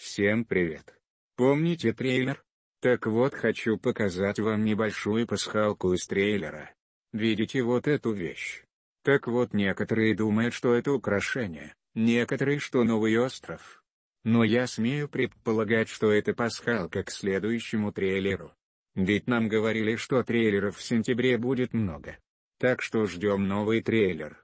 Всем привет! Помните трейлер? Так вот хочу показать вам небольшую пасхалку из трейлера. Видите вот эту вещь? Так вот некоторые думают, что это украшение, некоторые, что новый остров. Но я смею предполагать, что это пасхалка к следующему трейлеру. Ведь нам говорили, что трейлеров в сентябре будет много. Так что ждем новый трейлер.